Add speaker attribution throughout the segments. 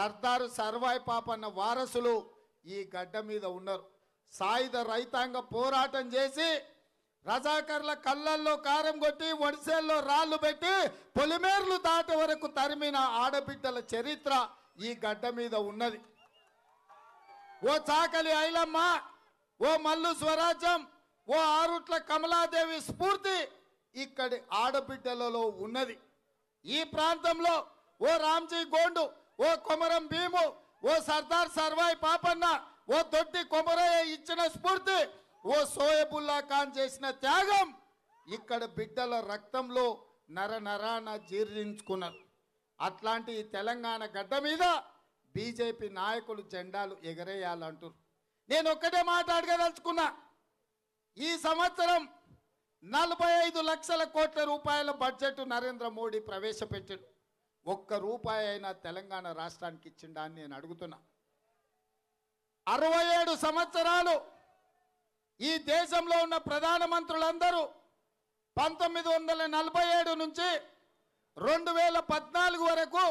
Speaker 1: సర్దారు సర్వాయి పాపన్న వారసులు ఈ గడ్డ మీద ఉన్నారు సాయుధ రైతాంగ పోరాటం చేసి రజాకర్ల కళ్ళల్లో కారం కొట్టి వడిసేల్లో రాళ్ళు పెట్టి పొలిమేర్లు దాటే వరకు తరిమిన ఆడబిడ్డల చరిత్ర ఈ గడ్డ మీద ఉన్నది ఓ చాకలి ఐలమ్మ ఓ మల్లు స్వరాజ్యం ఓ ఆరుట్ల కమలాదేవి స్ఫూర్తి ఇక్కడి ఆడబిడ్డలలో ఉన్నది ఈ ప్రాంతంలో ఓ రామ్జీ గోండు ఓ కొమరం భీము ఓ సర్దార్ సర్వాయి పాపన్న ఓ దొడ్డి కొమరయ్య ఇచ్చిన స్ఫూర్తి ఓ సోయబుల్లా ఖాన్ చేసిన త్యాగం ఇక్కడ బిడ్డల రక్తంలో నర నరాన జీర్ణించుకున్నారు అట్లాంటి తెలంగాణ గడ్డ మీద బీజేపీ నాయకులు జెండాలు ఎగరేయాలంటారు నేను ఒక్కటే మాట్లాడగదలుచుకున్నా ఈ సంవత్సరం నలభై ఐదు లక్షల కోట్ల రూపాయల బడ్జెట్ నరేంద్ర మోడీ ప్రవేశపెట్టాడు ఒక్క రూపాయి అయినా తెలంగాణ రాష్ట్రానికి ఇచ్చిండా అని నేను అడుగుతున్నా అరవై ఏడు సంవత్సరాలు ఈ దేశంలో ఉన్న ప్రధానమంత్రులందరూ పంతొమ్మిది వందల నలభై ఏడు నుంచి రెండు వేల పద్నాలుగు వరకు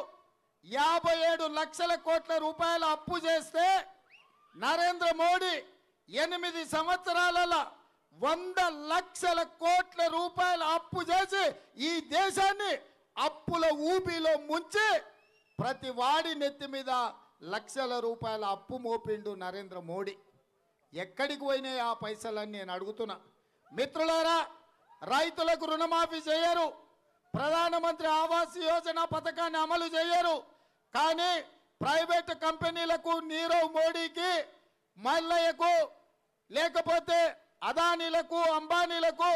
Speaker 1: యాభై ఏడు లక్షల కోట్ల రూపాయల అప్పు చేస్తే నరేంద్ర మోడీ ఎనిమిది సంవత్సరాలలో వంద లక్షల కోట్ల రూపాయల అప్పు చేసి ఈ దేశాన్ని అప్పుల ఊపిలో ముంచి ప్రతి వాడి నెత్తి మీద లక్షల రూపాయల అప్పు మోపిండు నరేంద్ర మోడీ ఎక్కడికి పోయినాయి ఆ పైసలని నేను అడుగుతున్నా మిత్రులారా రైతులకు రుణమాఫీ చేయరు ప్రధానమంత్రి ఆవాస్ యోజన పథకాన్ని అమలు చేయరు కానీ ప్రైవేట్ కంపెనీలకు నీరవ్ మోడీకి మల్లయ్యకు లేకపోతే అదానీలకు అంబానీలకు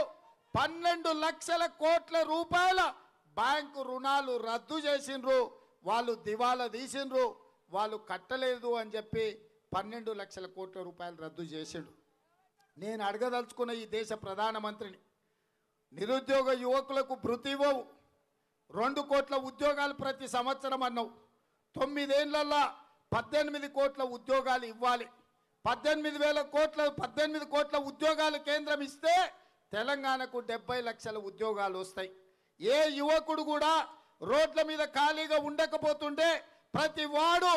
Speaker 1: పన్నెండు లక్షల కోట్ల రూపాయల బ్యాంకు రుణాలు రద్దు చేసిండ్రు వాళ్ళు దివాలా తీసిండ్రు వాళ్ళు కట్టలేదు అని చెప్పి పన్నెండు లక్షల కోట్ల రూపాయలు రద్దు చేసిండు నేను అడగదలుచుకున్న ఈ దేశ ప్రధానమంత్రిని నిరుద్యోగ యువకులకు భృతి ఇవ్వవు రెండు కోట్ల ఉద్యోగాలు ప్రతి సంవత్సరం అన్నావు తొమ్మిదేళ్లల్లా పద్దెనిమిది కోట్ల ఉద్యోగాలు ఇవ్వాలి పద్దెనిమిది వేల కోట్ల పద్దెనిమిది కోట్ల ఉద్యోగాలు కేంద్రం ఇస్తే తెలంగాణకు డెబ్బై లక్షల ఉద్యోగాలు వస్తాయి ఏ యువకుడు కూడా రోడ్ల మీద ఖాళీగా ఉండకపోతుండే ప్రతి వాడు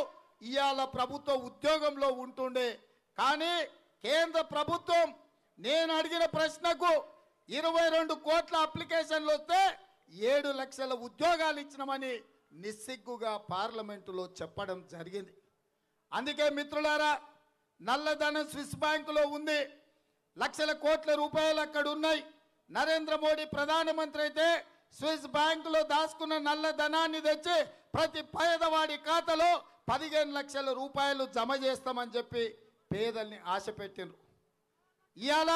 Speaker 1: ఇవాళ ప్రభుత్వ ఉద్యోగంలో ఉంటుండే కానీ కేంద్ర ప్రభుత్వం నేను అడిగిన ప్రశ్నకు ఇరవై రెండు కోట్ల అప్లికేషన్లు వస్తే ఏడు లక్షల ఉద్యోగాలు ఇచ్చినామని నిస్సిగ్గుగా పార్లమెంటులో చెప్పడం జరిగింది అందుకే మిత్రులారా నల్లధనం స్విస్ బ్యాంకులో ఉంది లక్షల కోట్ల రూపాయలు అక్కడ ఉన్నాయి నరేంద్ర మోడీ ప్రధానమంత్రి అయితే స్విస్ బ్యాంకులో దాచుకున్న నల్ల ధనాన్ని తెచ్చి ప్రతి పేదవాడి ఖాతాలో పదిహేను లక్షల రూపాయలు జమ చేస్తామని చెప్పి పేదల్ని ఆశ పెట్టిండ్రు ఇవాళ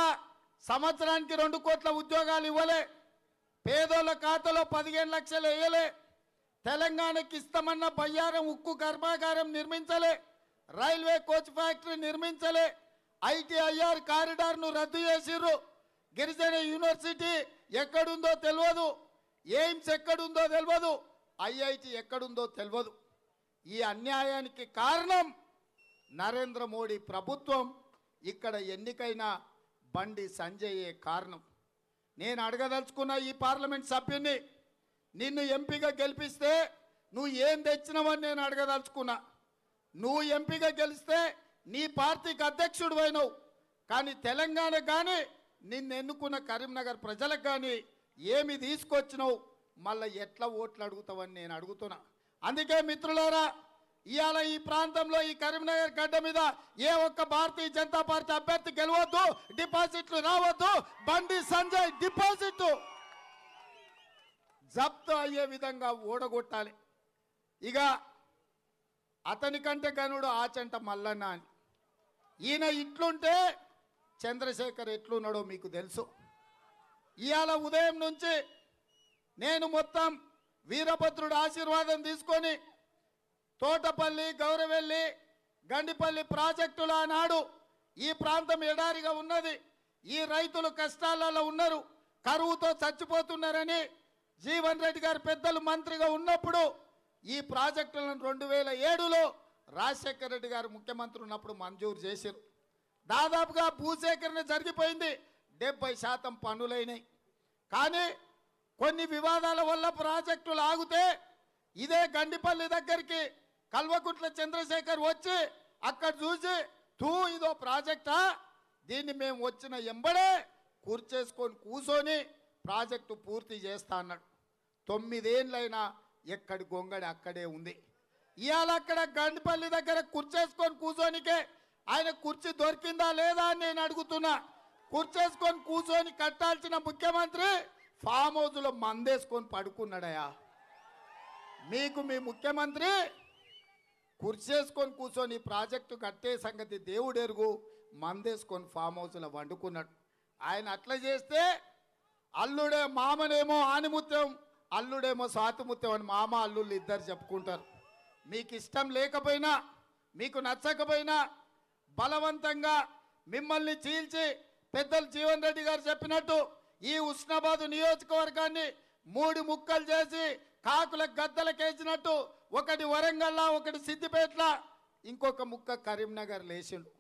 Speaker 1: సంవత్సరానికి రెండు కోట్ల ఉద్యోగాలు ఇవ్వలే పేదోళ్ళ ఖాతాలో పదిహేను లక్షలు వేయలే తెలంగాణకి ఇస్తామన్న బయ్యారం ఉక్కు కర్మాగారం నిర్మించలే రైల్వే కోచ్ ఫ్యాక్టరీ నిర్మించలే ఐటీఐఆర్ కారిడార్ను రద్దు చేసిర్రు గిరిజన యూనివర్సిటీ ఎక్కడుందో తెలియదు ఎయిమ్స్ ఎక్కడుందో తెలియదు ఐఐటి ఎక్కడుందో తెలియదు ఈ అన్యాయానికి కారణం నరేంద్ర మోడీ ప్రభుత్వం ఇక్కడ ఎన్నికైన బండి సంజయే కారణం నేను అడగదలుచుకున్న ఈ పార్లమెంట్ సభ్యుని నిన్ను ఎంపీగా గెలిపిస్తే నువ్వు ఏం తెచ్చినావని నేను అడగదలుచుకున్నా నువ్వు ఎంపీగా గెలిస్తే నీ పార్టీకి అధ్యక్షుడు అయినవు కానీ తెలంగాణ కానీ నిన్ను ఎన్నుకున్న కరీంనగర్ ప్రజలకు కానీ ఏమి తీసుకొచ్చినావు మళ్ళీ ఎట్లా ఓట్లు అడుగుతావని నేను అడుగుతున్నా అందుకే మిత్రులారా ఇవాళ ఈ ప్రాంతంలో ఈ కరీంనగర్ గడ్డ మీద ఏ ఒక్క భారతీయ జనతా పార్టీ అభ్యర్థి గెలవద్దు డిపాజిట్లు రావద్దు బండి సంజయ్ డిపాజిట్ జప్తు అయ్యే విధంగా ఓడగొట్టాలి ఇక అతని కంటే గనుడు ఆచంట మల్లన్న అని ఈయన ఇట్లుంటే చంద్రశేఖర్ ఎట్లున్నాడో మీకు తెలుసు ఇవాళ ఉదయం నుంచి నేను మొత్తం వీరభద్రుడు ఆశీర్వాదం తీసుకొని తోటపల్లి గౌరవెల్లి గండిపల్లి ప్రాజెక్టుల నాడు ఈ ప్రాంతం ఎడారిగా ఉన్నది ఈ రైతులు కష్టాలలో ఉన్నారు కరువుతో చచ్చిపోతున్నారని జీవన్ రెడ్డి గారు పెద్దలు మంత్రిగా ఉన్నప్పుడు ఈ ప్రాజెక్టులను రెండు వేల ఏడులో రాజశేఖర రెడ్డి గారు ముఖ్యమంత్రి ఉన్నప్పుడు మంజూరు చేశారు దాదాపుగా భూసేకరణ జరిగిపోయింది డెబ్బై శాతం పనులైనాయి కానీ కొన్ని వివాదాల వల్ల ప్రాజెక్టులు ఆగితే ఇదే గండిపల్లి దగ్గరికి కల్వకుట్ల చంద్రశేఖర్ వచ్చి అక్కడ చూసి తూ ఇదో ప్రాజెక్టా దీన్ని మేము వచ్చిన ఎంబడే కూర్చేసుకొని కూర్చొని ప్రాజెక్టు పూర్తి చేస్తా అన్నాడు తొమ్మిదేళ్ళైనా ఎక్కడి గొంగడి అక్కడే ఉంది ఇవాళ అక్కడ గండిపల్లి దగ్గర కుర్చేసుకొని కూర్చోనికే ఆయన కుర్చీ దొరికిందా లేదా అని నేను అడుగుతున్నా కుర్చేసుకొని కూర్చొని కట్టాల్సిన ముఖ్యమంత్రి ఫామ్ లో మందేసుకొని పడుకున్నాడయా మీకు మీ ముఖ్యమంత్రి కుర్చేసుకొని కూర్చొని ప్రాజెక్టు కట్టే సంగతి దేవుడెరుగు మందేసుకొని ఫామ్ హౌస్లో వండుకున్నాడు ఆయన అట్లా చేస్తే అల్లుడే మామనేమో ఆనిముత్యం అల్లుడేమో సాతిముత్యం అని మామ అల్లుళ్ళు ఇద్దరు చెప్పుకుంటారు మీకు ఇష్టం లేకపోయినా మీకు నచ్చకపోయినా బలవంతంగా మిమ్మల్ని చీల్చి పెద్దలు జీవన్ రెడ్డి గారు చెప్పినట్టు ఈ ఉస్నాబాద్ నియోజకవర్గాన్ని మూడు ముక్కలు చేసి కాకుల గద్దలకేసినట్టు ఒకటి వరంగల్లా ఒకటి సిద్దిపేటల ఇంకొక ముక్క కరీంనగర్ లేచిండు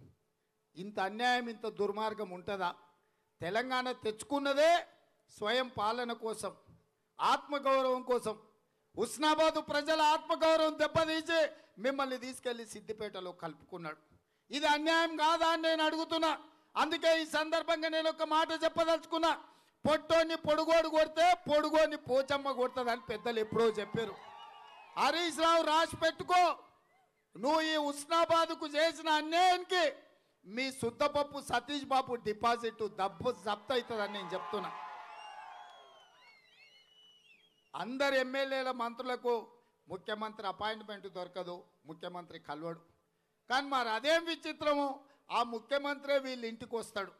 Speaker 1: ఇంత అన్యాయం ఇంత దుర్మార్గం ఉంటుందా తెలంగాణ తెచ్చుకున్నదే స్వయం పాలన కోసం ఆత్మగౌరవం కోసం ఉస్నాబాదు ప్రజల ఆత్మగౌరవం దెబ్బతీసి మిమ్మల్ని తీసుకెళ్లి సిద్దిపేటలో కలుపుకున్నాడు ఇది అన్యాయం కాదా అని నేను అడుగుతున్నా అందుకే ఈ సందర్భంగా నేను ఒక మాట చెప్పదలుచుకున్నా పొట్టోని పొడుగోడు కొడితే పొడుగోని పోచమ్మ కొడుతుందని పెద్దలు ఎప్పుడో చెప్పారు హరీష్ రావు రాసి పెట్టుకో నువ్వు ఈ ఉస్నాబాద్కు చేసిన అన్యాయానికి మీ సుద్దపప్పు సతీష్ బాబు డిపాజిట్ దబ్బు జప్త అవుతుందని నేను చెప్తున్నా అందరు ఎమ్మెల్యేల మంత్రులకు ముఖ్యమంత్రి అపాయింట్మెంట్ దొరకదు ముఖ్యమంత్రి కలవడు కానీ మరి అదేం విచిత్రము ఆ ముఖ్యమంత్రి వీళ్ళ ఇంటికి వస్తాడు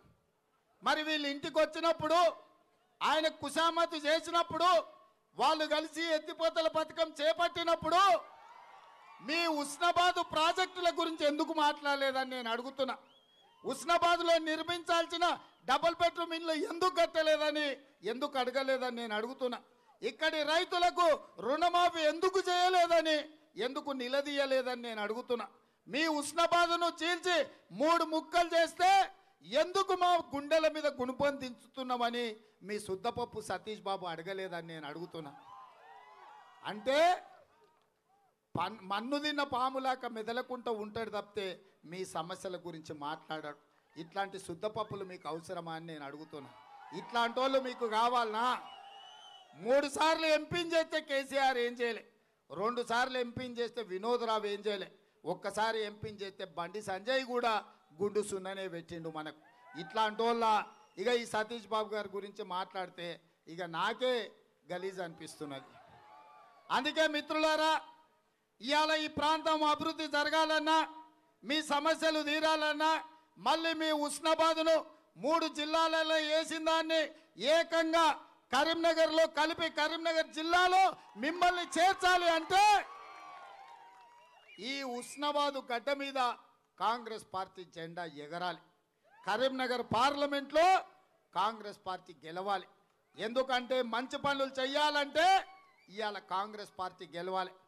Speaker 1: మరి వీళ్ళ ఇంటికి వచ్చినప్పుడు ఆయన కుసామతు చేసినప్పుడు వాళ్ళు కలిసి ఎత్తిపోతల పథకం చేపట్టినప్పుడు మీ ఉష్ణబాదు ప్రాజెక్టుల గురించి ఎందుకు మాట్లాడలేదని నేను అడుగుతున్నా ఉస్నాబాద్లో నిర్మించాల్సిన డబుల్ బెడ్రూమ్ ఇల్లు ఎందుకు కట్టలేదని ఎందుకు అడగలేదని నేను అడుగుతున్నా ఇక్కడి రైతులకు రుణమాఫీ ఎందుకు చేయలేదని ఎందుకు నిలదీయలేదని నేను అడుగుతున్నా మీ ఉష్ణబాధను చీల్చి మూడు ముక్కలు చేస్తే ఎందుకు మా గుండెల మీద గుణపం దించుతున్నామని మీ శుద్ధపప్పు సతీష్ బాబు అడగలేదని నేను అడుగుతున్నా అంటే మన్ను తిన్న పాములాక మెదలకుండా ఉంటాడు తప్పితే మీ సమస్యల గురించి మాట్లాడాడు ఇట్లాంటి శుద్ధపప్పులు మీకు అవసరమా అని నేను అడుగుతున్నా ఇట్లాంటి వాళ్ళు మీకు కావాలనా మూడు సార్లు ఎంపీని చేస్తే కేసీఆర్ ఏం చేయలే రెండు సార్లు ఎంపీని చేస్తే వినోద్ రావు ఏం చేయలే ఒక్కసారి ఎంపీ చేస్తే బండి సంజయ్ కూడా గుండు సున్ననే పెట్టిండు మనకు ఇట్లాంటి వాళ్ళ ఇక ఈ సతీష్ బాబు గారి గురించి మాట్లాడితే ఇక నాకే గలీజ్ అనిపిస్తున్నది అందుకే మిత్రులారా ఇవాళ ఈ ప్రాంతం అభివృద్ధి జరగాలన్నా మీ సమస్యలు తీరాలన్నా మళ్ళీ మీ ఉస్నాబాద్ను మూడు జిల్లాలలో వేసిన దాన్ని ఏకంగా కరీంనగర్లో కలిపి కరీంనగర్ జిల్లాలో మిమ్మల్ని చేర్చాలి అంటే ఈ ఉస్నాబాదు గడ్డ మీద కాంగ్రెస్ పార్టీ జెండా ఎగరాలి కరీంనగర్ పార్లమెంట్లో కాంగ్రెస్ పార్టీ గెలవాలి ఎందుకంటే మంచి పనులు చేయాలంటే ఇవాళ కాంగ్రెస్ పార్టీ గెలవాలి